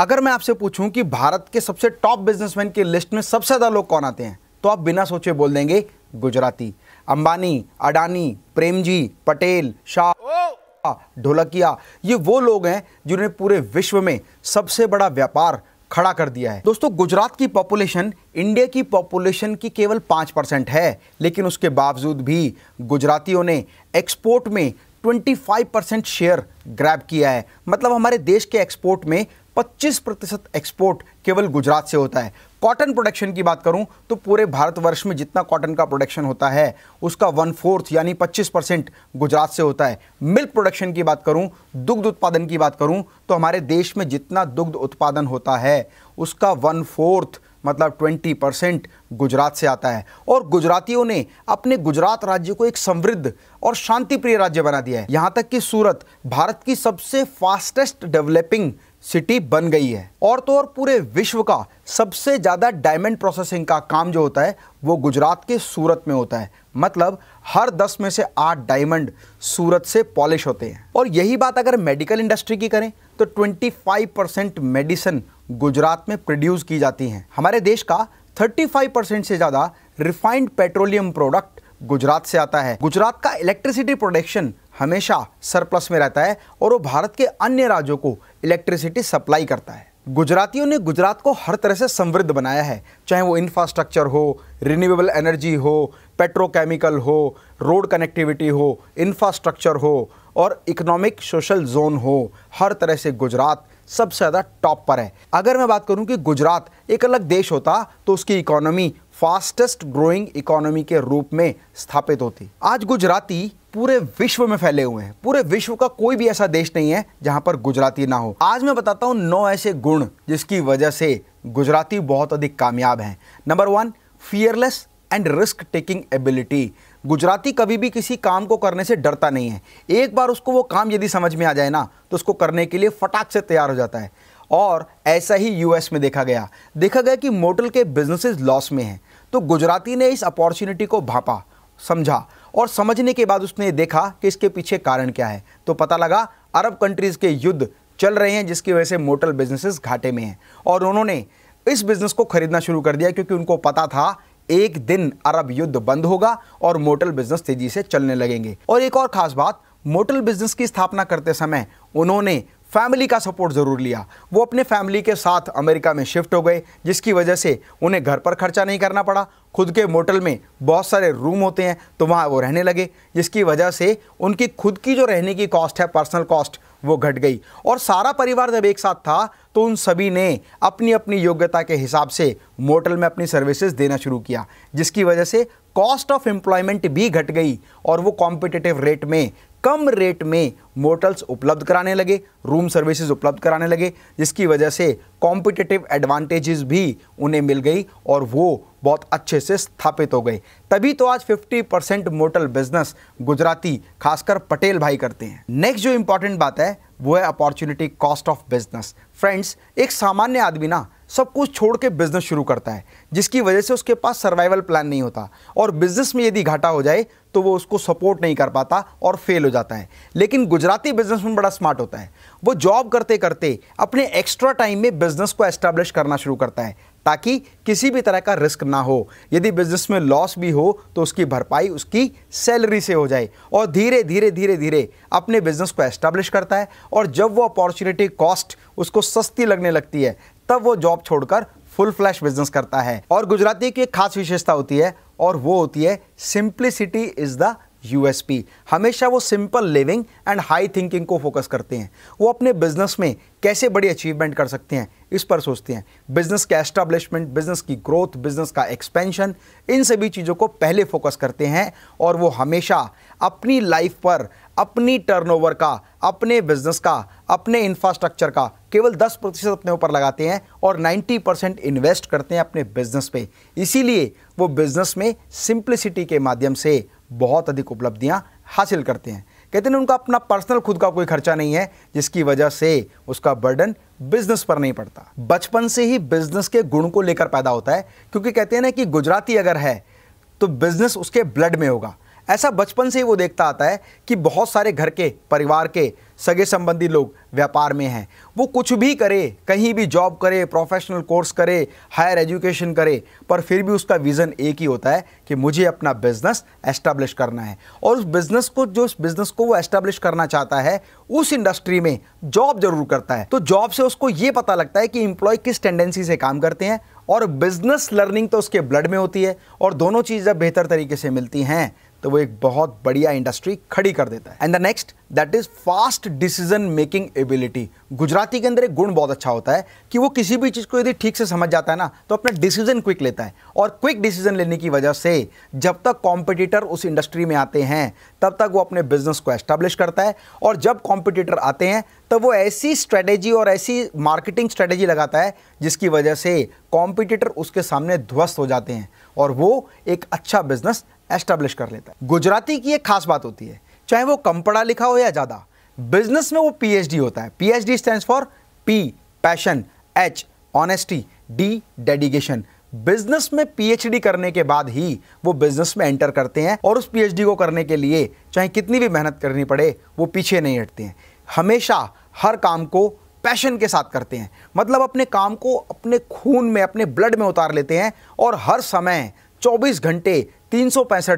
अगर मैं आपसे पूछूं कि भारत के सबसे टॉप बिजनेसमैन की लिस्ट में सबसे ज़्यादा लोग कौन आते हैं तो आप बिना सोचे बोल देंगे गुजराती अंबानी अडानी प्रेम जी पटेल शाह ढोलकिया ये वो लोग हैं जिन्होंने पूरे विश्व में सबसे बड़ा व्यापार खड़ा कर दिया है दोस्तों गुजरात की पॉपुलेशन इंडिया की पॉपुलेशन की केवल पाँच परसेंट है लेकिन उसके बावजूद भी गुजरातियों ने एक्सपोर्ट में 25 परसेंट शेयर ग्रैब किया है मतलब हमारे देश के एक्सपोर्ट में 25 प्रतिशत एक्सपोर्ट केवल गुजरात से होता है कॉटन प्रोडक्शन की बात करूं तो पूरे भारतवर्ष में जितना कॉटन का प्रोडक्शन होता है उसका वन फोर्थ यानी 25 परसेंट गुजरात से होता है मिल्क प्रोडक्शन की बात करूं दुग्ध उत्पादन की बात करूं तो हमारे देश में जितना दुग्ध उत्पादन होता है उसका वन फोर्थ मतलब 20 परसेंट गुजरात से आता है और गुजरातियों ने अपने गुजरात राज्य को एक समृद्ध और शांति प्रिय राज्य बना दिया है यहाँ तक कि सूरत भारत की सबसे फास्टेस्ट डेवलपिंग सिटी बन गई है और तो और पूरे विश्व का सबसे ज़्यादा डायमंड प्रोसेसिंग का काम जो होता है वो गुजरात के सूरत में होता है मतलब हर दस में से आठ डायमंड सूरत से पॉलिश होते हैं और यही बात अगर मेडिकल इंडस्ट्री की करें तो 25 परसेंट मेडिसिन गुजरात में प्रोड्यूस की जाती हैं हमारे देश का 35 परसेंट से ज़्यादा रिफाइंड पेट्रोलियम प्रोडक्ट गुजरात से आता है गुजरात का इलेक्ट्रिसिटी प्रोडक्शन हमेशा सरप्लस में रहता है और वो भारत के अन्य राज्यों को इलेक्ट्रिसिटी सप्लाई करता है गुजरातियों ने गुजरात को हर तरह से समृद्ध बनाया है चाहे वो इंफ्रास्ट्रक्चर हो रिन्यूएबल एनर्जी हो पेट्रोकेमिकल हो रोड कनेक्टिविटी हो इंफ्रास्ट्रक्चर हो और इकोनॉमिक सोशल जोन हो हर तरह से गुजरात सबसे ज़्यादा टॉप पर है अगर मैं बात करूं कि गुजरात एक अलग देश होता तो उसकी इकोनॉमी फास्टेस्ट ग्रोइंग इकोनॉमी के रूप में स्थापित होती आज गुजराती पूरे विश्व में फैले हुए हैं पूरे विश्व का कोई भी ऐसा देश नहीं है जहां पर गुजराती ना हो आज मैं बताता हूँ नौ ऐसे गुण जिसकी वजह से गुजराती बहुत अधिक कामयाब हैं number one fearless and risk taking ability Gujarati कभी भी किसी काम को करने से डरता नहीं है एक बार उसको वो काम यदि समझ में आ जाए ना तो उसको करने के लिए फटाक से तैयार हो जाता है और ऐसा ही यूएस में देखा गया देखा गया कि मोटल के बिजनेसेस लॉस में हैं तो गुजराती ने इस अपॉर्चुनिटी को भापा समझा और समझने के बाद उसने देखा कि इसके पीछे कारण क्या है तो पता लगा अरब कंट्रीज़ के युद्ध चल रहे हैं जिसकी वजह से मोटल बिजनेसेस घाटे में हैं और उन्होंने इस बिज़नेस को खरीदना शुरू कर दिया क्योंकि उनको पता था एक दिन अरब युद्ध बंद होगा और मोटल बिजनेस तेज़ी से चलने लगेंगे और एक और ख़ास बात मोटल बिजनेस की स्थापना करते समय उन्होंने फैमिली का सपोर्ट ज़रूर लिया वो अपने फैमिली के साथ अमेरिका में शिफ्ट हो गए जिसकी वजह से उन्हें घर पर खर्चा नहीं करना पड़ा खुद के मोटल में बहुत सारे रूम होते हैं तो वहाँ वो रहने लगे जिसकी वजह से उनकी खुद की जो रहने की कॉस्ट है पर्सनल कॉस्ट वो घट गई और सारा परिवार जब एक साथ था तो उन सभी ने अपनी अपनी योग्यता के हिसाब से मोटल में अपनी सर्विसेज देना शुरू किया जिसकी वजह से कॉस्ट ऑफ एम्प्लॉयमेंट भी घट गई और वो कॉम्पिटिटिव रेट में कम रेट में मोटल्स उपलब्ध कराने लगे रूम सर्विसेज उपलब्ध कराने लगे जिसकी वजह से कॉम्पिटेटिव एडवांटेजेस भी उन्हें मिल गई और वो बहुत अच्छे से स्थापित हो गए तभी तो आज 50 परसेंट मोटल बिजनेस गुजराती खासकर पटेल भाई करते हैं नेक्स्ट जो इंपॉर्टेंट बात है वो है opportunity cost of business friends एक सामान्य आदमी ना सब कुछ छोड़ के बिजनेस शुरू करता है जिसकी वजह से उसके पास सर्वाइवल प्लान नहीं होता और बिजनेस में यदि घाटा हो जाए तो वो उसको सपोर्ट नहीं कर पाता और फेल हो जाता है लेकिन गुजराती बिजनेसमैन बड़ा स्मार्ट होता है वो जॉब करते करते अपने एक्स्ट्रा टाइम में बिजनेस को एस्टैब्लिश करना शुरू करता है ताकि किसी भी तरह का रिस्क ना हो यदि बिजनेस में लॉस भी हो तो उसकी भरपाई उसकी सैलरी से हो जाए और धीरे धीरे धीरे धीरे अपने बिजनेस को एस्टैब्लिश करता है और जब वो अपॉर्चुनिटी कॉस्ट उसको सस्ती लगने लगती है तब वो जॉब छोड़कर फुल फ्लैश बिजनेस करता है और गुजराती की एक खास विशेषता होती है और वो होती है सिंप्लिसिटी इज द यूएसपी हमेशा वो simple living and high thinking को फोकस करते हैं वो अपने बिजनेस में कैसे बड़ी अचीवमेंट कर सकते हैं इस पर सोचते हैं बिजनेस का एस्टेब्लिशमेंट बिजनेस की ग्रोथ बिजनेस का एक्सपेंशन इन सभी चीज़ों को पहले फोकस करते हैं और वो हमेशा अपनी लाइफ पर अपनी टर्नओवर का अपने बिजनेस का अपने इंफ्रास्ट्रक्चर का केवल 10 प्रतिशत अपने ऊपर लगाते हैं और 90 परसेंट इन्वेस्ट करते हैं अपने बिजनेस पे इसीलिए वो बिजनेस में सिंप्लिसिटी के माध्यम से बहुत अधिक उपलब्धियां हासिल करते हैं कहते हैं उनका अपना पर्सनल खुद का कोई खर्चा नहीं है जिसकी वजह से उसका बर्डन बिजनेस पर नहीं पड़ता बचपन से ही बिजनेस के गुण को लेकर पैदा होता है क्योंकि कहते हैं ना कि गुजराती अगर है तो बिजनेस उसके ब्लड में होगा ऐसा बचपन से ही वो देखता आता है कि बहुत सारे घर के परिवार के सगे संबंधी लोग व्यापार में हैं वो कुछ भी करे कहीं भी जॉब करे प्रोफेशनल कोर्स करे हायर एजुकेशन करे पर फिर भी उसका विज़न एक ही होता है कि मुझे अपना बिज़नेस एस्टैब्लिश करना है और उस बिज़नेस को जो उस बिज़नेस को वो एस्टैब्लिश करना चाहता है उस इंडस्ट्री में जॉब जरूर करता है तो जॉब से उसको ये पता लगता है कि इम्प्लॉय किस टेंडेंसी से काम करते हैं और बिज़नेस लर्निंग तो उसके ब्लड में होती है और दोनों चीज़ें बेहतर तरीके से मिलती हैं तो वो एक बहुत बढ़िया इंडस्ट्री खड़ी कर देता है and the next that is fast decision making ability Gujarati के अंदर एक गुण बहुत अच्छा होता है कि वो किसी भी चीज़ को यदि ठीक से समझ जाता है ना तो अपना डिसीजन क्विक लेता है और क्विक डिसीजन लेने की वजह से जब तक कॉम्पिटिटर उस इंडस्ट्री में आते हैं तब तक वो अपने बिजनेस को एस्टेब्लिश करता है और जब कॉम्पिटिटर आते हैं तब वो ऐसी स्ट्रेटेजी और ऐसी मार्केटिंग स्ट्रेटेजी लगाता है जिसकी वजह से कॉम्पिटिटर उसके सामने ध्वस्त हो जाते हैं और वो एक अच्छा बिजनेस एस्टेब्लिश कर लेता है गुजराती की एक खास बात होती है चाहे वो कम पढ़ा लिखा हो या ज़्यादा बिजनेस में वो पीएचडी होता है PhD stands for P passion H honesty D dedication business में पीएचडी करने के बाद ही वो बिजनेस में एंटर करते हैं और उस पीएचडी को करने के लिए चाहे कितनी भी मेहनत करनी पड़े वो पीछे नहीं हटते हैं हमेशा हर काम को पैशन के साथ करते हैं मतलब अपने काम को अपने खून में अपने ब्लड में उतार लेते हैं और हर समय 24 घंटे तीन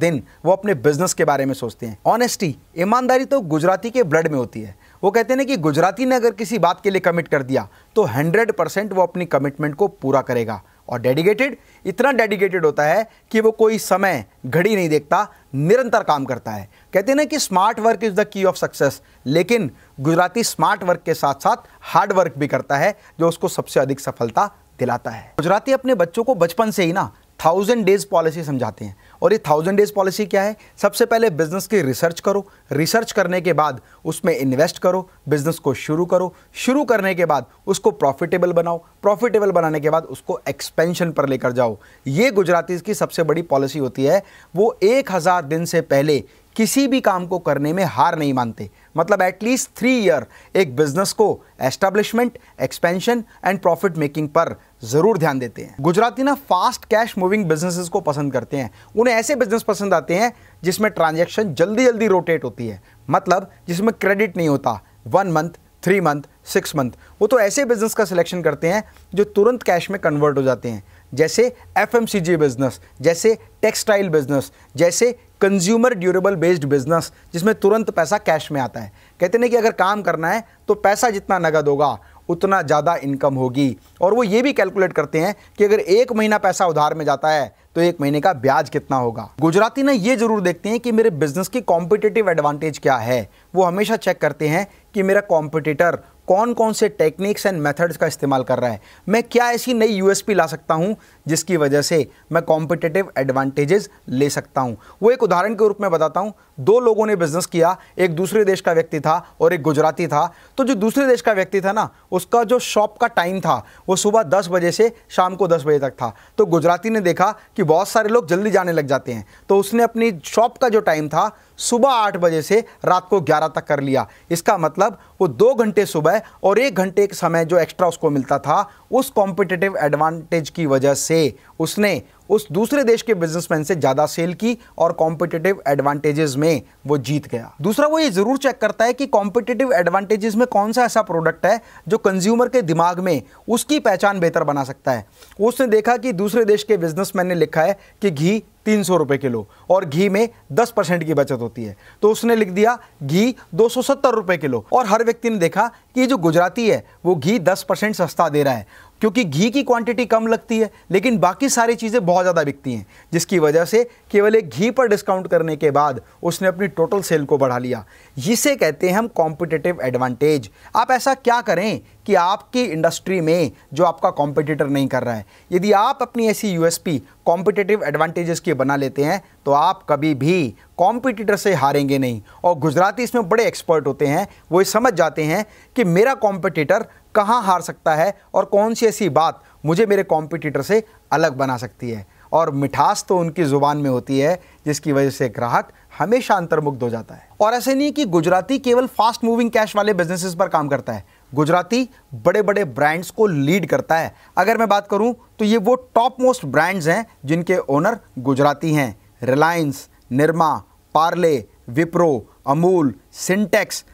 दिन वो अपने बिजनेस के बारे में सोचते हैं ऑनेस्टी ईमानदारी तो गुजराती के ब्लड में होती है वो कहते हैं कि गुजराती ने अगर किसी बात के लिए कमिट कर दिया तो 100 परसेंट वो अपनी कमिटमेंट को पूरा करेगा और डेडिकेटेड इतना डेडिकेटेड होता है कि वो कोई समय घड़ी नहीं देखता निरंतर काम करता है कहते हैं ना कि smart work is the key of success लेकिन गुजराती स्मार्ट वर्क के साथ साथ हार्ड वर्क भी करता है जो उसको सबसे अधिक सफलता दिलाता है गुजराती अपने बच्चों को बचपन से ही ना थाउजेंड डेज पॉलिसी समझाते हैं और ये थाउजेंड डेज पॉलिसी क्या है सबसे पहले बिजनेस की रिसर्च करो रिसर्च करने के बाद उसमें इन्वेस्ट करो बिजनेस को शुरू करो शुरू करने के बाद उसको प्रॉफिटेबल बनाओ प्रॉफिटेबल बनाने के बाद उसको एक्सपेंशन पर लेकर जाओ ये गुजराती की सबसे बड़ी पॉलिसी होती है वो एक हज़ार दिन से पहले किसी भी काम को करने में हार नहीं मानते मतलब एटलीस्ट थ्री ईयर एक बिजनेस को establishment expansion and profit making पर ज़रूर ध्यान देते हैं गुजराती ना फास्ट कैश मूविंग बिजनेसेस को पसंद करते हैं उन्हें ऐसे बिजनेस पसंद आते हैं जिसमें ट्रांजेक्शन जल्दी जल्दी रोटेट होती है मतलब जिसमें क्रेडिट नहीं होता one month three month six month वो तो ऐसे बिजनेस का सिलेक्शन करते हैं जो तुरंत कैश में कन्वर्ट हो जाते हैं जैसे एफ बिजनेस जैसे टेक्सटाइल बिजनेस जैसे कंज्यूमर ड्यूरेबल बेस्ड बिजनेस जिसमें तुरंत पैसा कैश में आता है कहते हैं कि अगर काम करना है तो पैसा जितना नगद होगा उतना ज़्यादा इनकम होगी और वो ये भी कैलकुलेट करते हैं कि अगर एक महीना पैसा उधार में जाता है तो एक महीने का ब्याज कितना होगा गुजराती ना ये जरूर देखते हैं कि मेरे बिजनेस की कॉम्पिटेटिव एडवांटेज क्या है वो हमेशा चेक करते हैं कि मेरा कॉम्पिटिटर कौन कौन से टेक्निक्स एंड मेथड्स का इस्तेमाल कर रहा है मैं क्या ऐसी नई यूएसपी ला सकता हूँ जिसकी वजह से मैं कॉम्पिटेटिव एडवांटेजेस ले सकता हूँ वो एक उदाहरण के रूप में बताता हूँ दो लोगों ने बिजनेस किया एक दूसरे देश का व्यक्ति था और एक गुजराती था तो जो दूसरे देश का व्यक्ति था ना उसका जो शॉप का टाइम था वो सुबह दस बजे से शाम को दस बजे तक था तो गुजराती ने देखा कि बहुत सारे लोग जल्दी जाने लग जाते हैं तो उसने अपनी शॉप का जो टाइम था सुबह आठ बजे से रात को ग्यारह तक कर लिया इसका मतलब वो दो घंटे सुबह है और एक घंटे का समय जो एक्स्ट्रा उसको मिलता था उस कॉम्पिटेटिव एडवांटेज की वजह से उसने उस दूसरे देश के बिजनेसमैन से ज़्यादा सेल की और कॉम्पिटेटिव एडवांटेजेस में वो जीत गया दूसरा वो ये ज़रूर चेक करता है कि कॉम्पिटेटिव एडवांटेजेस में कौन सा ऐसा प्रोडक्ट है जो कंज्यूमर के दिमाग में उसकी पहचान बेहतर बना सकता है उसने देखा कि दूसरे देश के बिजनेसमैन ने लिखा है कि घी तीन सौ रुपये किलो और घी में दस परसेंट की बचत होती है तो उसने लिख दिया घी दो सौ सत्तर रुपये किलो और हर व्यक्ति ने देखा कि जो गुजराती है वो घी दस परसेंट सस्ता दे रहा है क्योंकि घी की क्वांटिटी कम लगती है लेकिन बाकी सारी चीज़ें बहुत ज़्यादा बिकती हैं जिसकी वजह से केवल एक घी पर डिस्काउंट करने के बाद उसने अपनी टोटल सेल को बढ़ा लिया जिसे कहते हैं हम कॉम्पिटेटिव एडवांटेज आप ऐसा क्या करें कि आपकी इंडस्ट्री में जो आपका कॉम्पिटिटर नहीं कर रहा है यदि आप अपनी ऐसी यूएसपी कॉम्पिटेटिव एडवांटेजेस की बना लेते हैं तो आप कभी भी कॉम्पिटिटर से हारेंगे नहीं और गुजराती इसमें बड़े एक्सपर्ट होते हैं वो समझ जाते हैं कि मेरा कॉम्पिटिटर कहाँ हार सकता है और कौन सी ऐसी बात मुझे मेरे कॉम्पिटिटर से अलग बना सकती है और मिठास तो उनकी ज़ुबान में होती है जिसकी वजह से ग्राहक हमेशा अंतर्मुग्ध हो जाता है और ऐसे नहीं कि गुजराती केवल फास्ट मूविंग कैश वाले बिजनेसेस पर काम करता है गुजराती बड़े बड़े ब्रांड्स को लीड करता है अगर मैं बात करूं तो ये वो टॉप मोस्ट ब्रांड्स हैं जिनके ओनर गुजराती हैं Reliance Nirma Parle Wipro Amul Sintex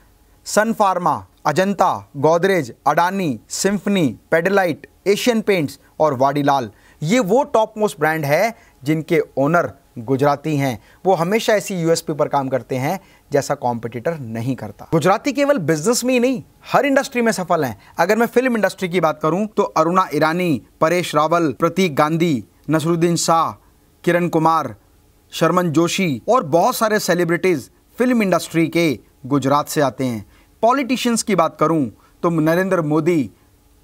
Sun Pharma Ajanta Godrej Adani Symphony Pidilite Asian Paints और वाडीलाल ये वो टॉप मोस्ट ब्रांड है जिनके ओनर गुजराती हैं वो हमेशा ऐसी यूएसपी पर काम करते हैं जैसा कॉम्पिटिटर नहीं करता गुजराती केवल बिजनेस में ही नहीं हर इंडस्ट्री में सफल हैं अगर मैं फिल्म इंडस्ट्री की बात करूं तो अरुणा ईरानी परेश रावल प्रतीक गांधी नसरुद्दीन शाह किरण कुमार शर्मन जोशी और बहुत सारे सेलिब्रिटीज़ फिल्म इंडस्ट्री के गुजरात से आते हैं पॉलिटिशियंस की बात करूं तो नरेंद्र मोदी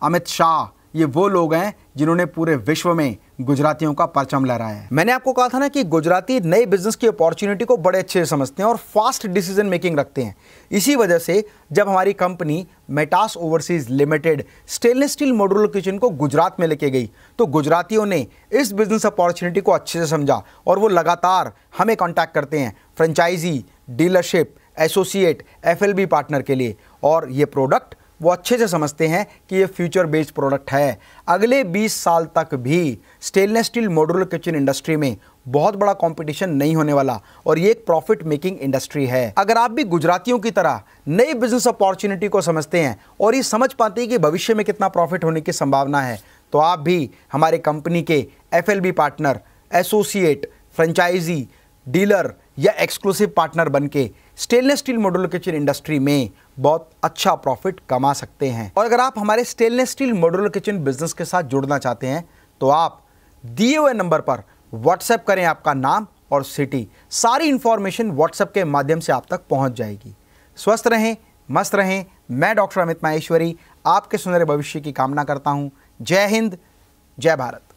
अमित शाह ये वो लोग हैं जिन्होंने पूरे विश्व में गुजरातियों का परचम लहराया है मैंने आपको कहा था ना कि गुजराती नए बिजनेस की अपॉर्चुनिटी को बड़े अच्छे से समझते हैं और फास्ट डिसीजन मेकिंग रखते हैं इसी वजह से जब हमारी company Metas overseas limited stainless steel modular kitchen को गुजरात में लेके गई तो गुजरातियों ने इस बिजनेस अपॉर्चुनिटी को अच्छे से समझा और वो लगातार हमें कॉन्टैक्ट करते हैं franchisee dealership associate FLB partner के लिए और ये प्रोडक्ट वो अच्छे से समझते हैं कि ये फ्यूचर बेस्ड प्रोडक्ट है अगले 20 साल तक भी stainless steel modular kitchen industry में बहुत बड़ा कंपटीशन नहीं होने वाला और ये एक प्रॉफिट मेकिंग इंडस्ट्री है अगर आप भी गुजरातियों की तरह नई बिजनेस अपॉर्चुनिटी को समझते हैं और ये समझ पाते हैं कि भविष्य में कितना प्रॉफिट होने की संभावना है तो आप भी हमारे कंपनी के F partner associate franchisee dealer या एक्सक्लूसिव पार्टनर बन के stainless steel modular kitchen industry में बहुत अच्छा प्रॉफिट कमा सकते हैं और अगर आप हमारे stainless steel modular kitchen business के साथ जुड़ना चाहते हैं तो आप दिए हुए नंबर पर व्हाट्सएप करें आपका नाम और सिटी सारी इन्फॉर्मेशन व्हाट्सएप के माध्यम से आप तक पहुंच जाएगी स्वस्थ रहें मस्त रहें मैं डॉक्टर अमित माहेश्वरी आपके सुनहरे भविष्य की कामना करता हूं जय हिंद जय भारत